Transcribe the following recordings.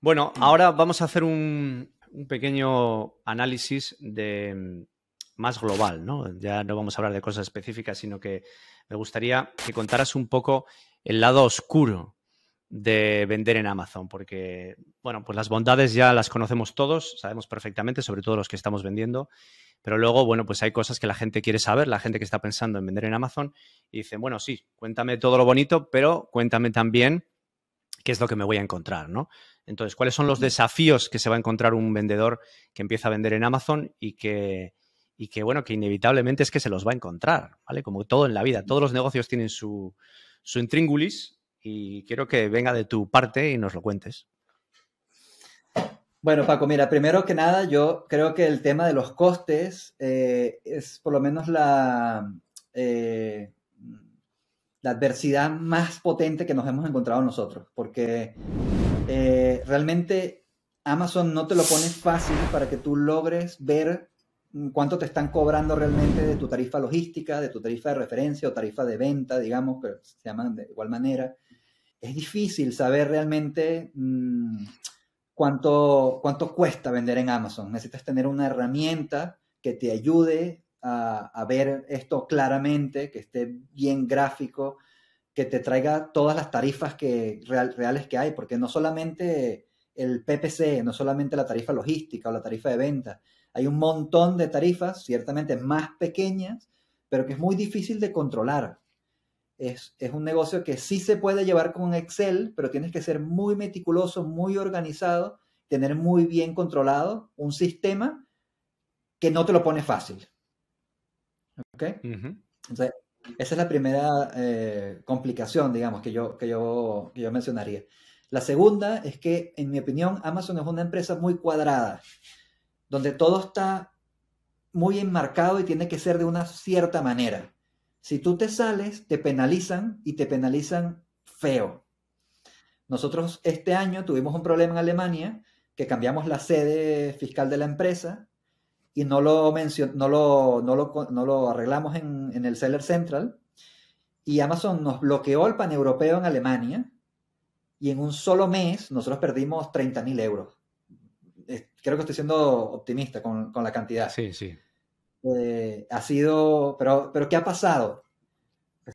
Bueno, ahora vamos a hacer un, pequeño análisis de mm, más global, ¿no? Ya no vamos a hablar de cosas específicas, sino que me gustaría que contaras un poco el lado oscuro de vender en Amazon, porque, bueno, pues las bondades ya las conocemos todos, sabemos perfectamente, sobre todo los que estamos vendiendo, pero luego, bueno, pues hay cosas que la gente quiere saber, la gente que está pensando en vender en Amazon, y dicen, bueno, sí, cuéntame todo lo bonito, pero cuéntame también qué es lo que me voy a encontrar, ¿no? Entonces, ¿cuáles son los desafíos que se va a encontrar un vendedor que empieza a vender en Amazon y que, y que bueno, que inevitablemente es que se los va a encontrar, ¿vale? Como todo en la vida, todos los negocios tienen su, intríngulis y quiero que venga de tu parte y nos lo cuentes. Bueno, Paco, mira, primero que nada, yo creo que el tema de los costes eh, es por lo menos la, eh, la adversidad más potente que nos hemos encontrado nosotros, porque eh, realmente Amazon no te lo pone fácil para que tú logres ver mm, cuánto te están cobrando realmente de tu tarifa logística, de tu tarifa de referencia o tarifa de venta, digamos, que se llaman de igual manera. Es difícil saber realmente mm, cuánto, cuánto cuesta vender en Amazon. Necesitas tener una herramienta que te ayude a, ver esto claramente, que esté bien gráfico, que te traiga todas las tarifas reales que hay, porque no solamente el PPC, no solamente la tarifa logística o la tarifa de venta, hay un montón de tarifas, ciertamente más pequeñas, pero que es muy difícil de controlar. es un negocio que sí se puede llevar con Excel, pero tienes que ser muy meticuloso, muy organizado, tener muy bien controlado un sistema que no te lo pone fácil. ¿Ok? esa es la primera eh, complicación, digamos, que yo, yo, que yo mencionaría. La segunda es que, en mi opinión, Amazon es una empresa muy cuadrada, donde todo está muy enmarcado y tiene que ser de una cierta manera. Si tú te sales, te penalizan y te penalizan feo. Nosotros este año tuvimos un problema en Alemania que cambiamos la sede fiscal de la empresa y no lo, no lo, no lo, arreglamos en, el Seller Central. Y Amazon nos bloqueó el pan paneuropeo en Alemania y en un solo mes nosotros perdimos 30.000 mil euros. Creo que estoy siendo optimista con, la cantidad. Sí, sí. Eh, ha sido, pero, pero ¿qué ha pasado?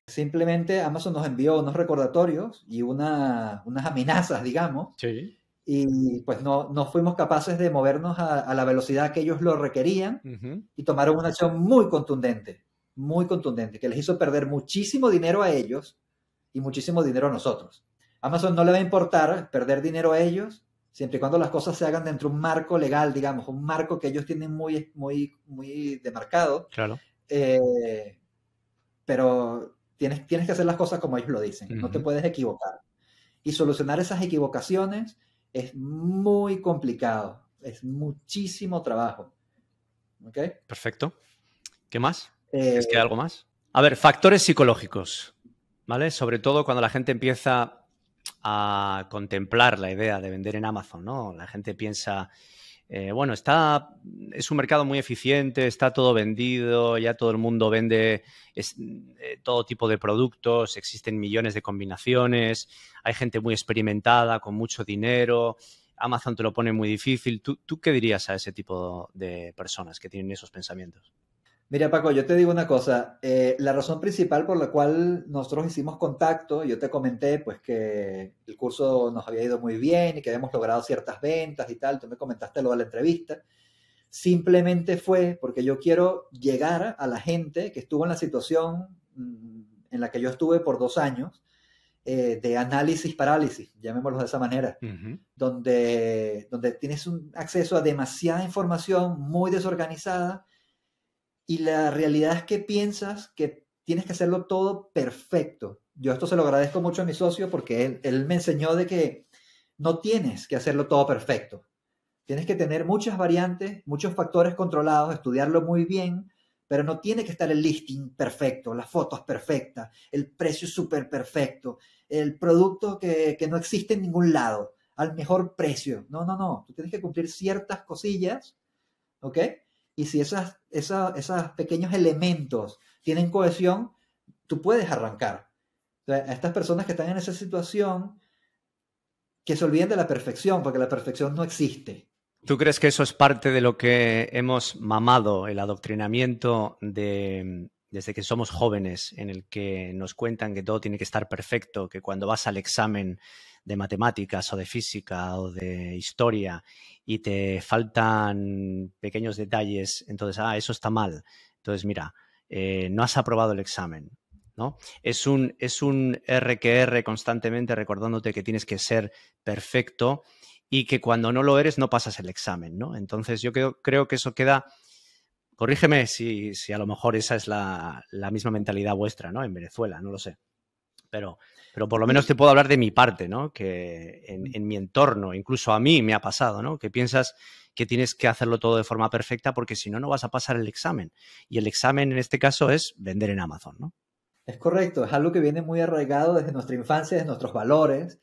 Simplemente Amazon nos envió unos recordatorios y una, unas amenazas, digamos, sí y pues no, no fuimos capaces de movernos a, la velocidad que ellos lo requerían y tomaron una acción muy contundente, muy contundente, que les hizo perder muchísimo dinero a ellos y muchísimo dinero a nosotros. Amazon no le va a importar perder dinero a ellos siempre y cuando las cosas se hagan dentro de un marco legal, digamos, un marco que ellos tienen muy, muy, muy demarcado. Claro. Eh, pero tienes, tienes que hacer las cosas como ellos lo dicen, no te puedes equivocar. Y solucionar esas equivocaciones es muy complicado, es muchísimo trabajo. ¿Ok? Perfecto. ¿Qué más? Eh, ¿Es que hay algo más? A ver, factores psicológicos, ¿vale? Sobre todo cuando la gente empieza a contemplar la idea de vender en Amazon, ¿no? La gente piensa, eh, bueno, está, es un mercado muy eficiente, está todo vendido, ya todo el mundo vende eh, todo tipo de productos, existen millones de combinaciones, hay gente muy experimentada, con mucho dinero, Amazon te lo pone muy difícil. tú qué dirías a ese tipo de personas que tienen esos pensamientos? Mira, Paco, yo te digo una cosa. Eh, la razón principal por la cual nosotros hicimos contacto, yo te comenté pues que el curso nos había ido muy bien y que habíamos logrado ciertas ventas y tal. Tú me comentaste luego de la entrevista. Simplemente fue porque yo quiero llegar a la gente que estuvo en la situación mm, en la que yo estuve por dos años, eh, de análisis parálisis, llamémoslo de esa manera, donde, donde tienes un acceso a demasiada información muy desorganizada y la realidad es que piensas que tienes que hacerlo todo perfecto. Yo esto se lo agradezco mucho a mi socio porque él, me enseñó de que no tienes que hacerlo todo perfecto. Tienes que tener muchas variantes, muchos factores controlados, estudiarlo muy bien, pero no tiene que estar el listing perfecto, las fotos perfectas, el precio súper perfecto, el producto que, que, no existe en ningún lado, al mejor precio. No, no, no. Tú tienes que cumplir ciertas cosillas, ¿ok? Y si esas, esos pequeños elementos tienen cohesión, tú puedes arrancar. a estas personas que están en esa situación, que se olviden de la perfección, porque la perfección no existe. ¿Tú crees que eso es parte de lo que hemos mamado, el adoctrinamiento de desde que somos jóvenes, en el que nos cuentan que todo tiene que estar perfecto, que cuando vas al examen de matemáticas o de física o de historia y te faltan pequeños detalles, entonces, ah, eso está mal. Entonces, mira, eh, no has aprobado el examen. ¿no? Es, un, es un RQR constantemente recordándote que tienes que ser perfecto y que cuando no lo eres no pasas el examen. ¿no? Entonces, yo creo que eso queda Corrígeme si, a lo mejor esa es la, misma mentalidad vuestra, ¿no? En Venezuela, no lo sé. Pero, pero por lo menos te puedo hablar de mi parte, ¿no? Que en, mm. en, mi entorno, incluso a mí me ha pasado, ¿no? Que piensas que tienes que hacerlo todo de forma perfecta porque si no, no vas a pasar el examen. Y el examen en este caso es vender en Amazon, ¿no? Es correcto, es algo que viene muy arraigado desde nuestra infancia, desde nuestros valores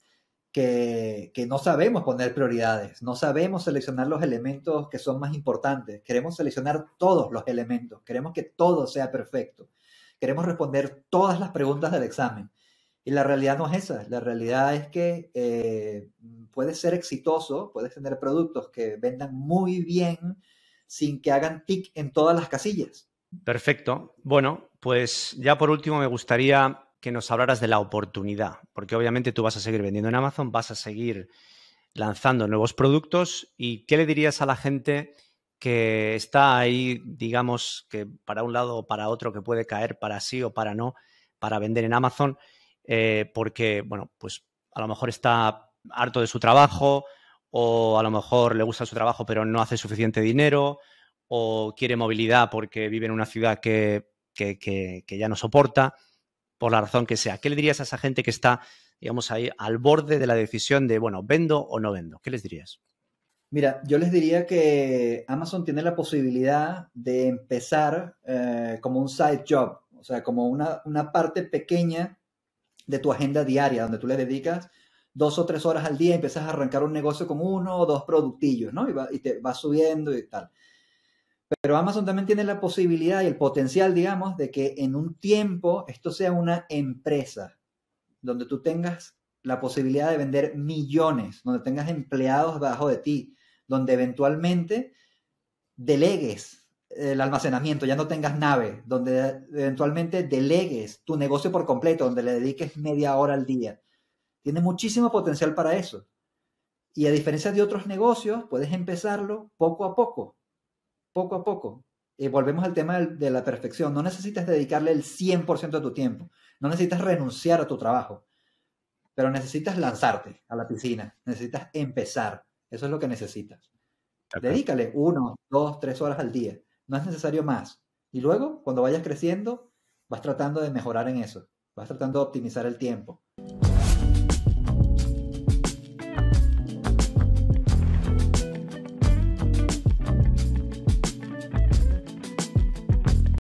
que, no sabemos poner prioridades, no sabemos seleccionar los elementos que son más importantes, queremos seleccionar todos los elementos, queremos que todo sea perfecto, queremos responder todas las preguntas del examen. Y la realidad no es esa, la realidad es que eh, puedes ser exitoso, puedes tener productos que vendan muy bien sin que hagan tic en todas las casillas. Perfecto. Bueno, pues ya por último me gustaría que nos hablaras de la oportunidad, porque obviamente tú vas a seguir vendiendo en Amazon, vas a seguir lanzando nuevos productos y qué le dirías a la gente que está ahí, digamos, que para un lado o para otro, que puede caer para sí o para no, para vender en Amazon, eh, porque, bueno, pues a lo mejor está harto de su trabajo o a lo mejor le gusta su trabajo pero no hace suficiente dinero o quiere movilidad porque vive en una ciudad que ya no soporta por la razón que sea. ¿Qué le dirías a esa gente que está, digamos, ahí al borde de la decisión de, bueno, vendo o no vendo? ¿Qué les dirías? Mira, yo les diría que Amazon tiene la posibilidad de empezar eh, como un side job, o sea, como una, parte pequeña de tu agenda diaria, donde tú le dedicas dos o tres horas al día, empiezas a arrancar un negocio con uno o dos productillos, ¿no? Y, y te vas subiendo y tal. Pero Amazon también tiene la posibilidad y el potencial, digamos, de que en un tiempo esto sea una empresa donde tú tengas la posibilidad de vender millones, donde tengas empleados debajo de ti, donde eventualmente delegues el almacenamiento, ya no tengas nave, donde eventualmente delegues tu negocio por completo, donde le dediques media hora al día. Tiene muchísimo potencial para eso. Y a diferencia de otros negocios, puedes empezarlo poco a poco poco a poco. Y volvemos al tema de la perfección. No necesitas dedicarle el 100% de tu tiempo. No necesitas renunciar a tu trabajo. Pero necesitas lanzarte a la piscina. Necesitas empezar. Eso es lo que necesitas. Dedícale uno, dos, tres horas al día. No es necesario más. Y luego, cuando vayas creciendo, vas tratando de mejorar en eso. Vas tratando de optimizar el tiempo.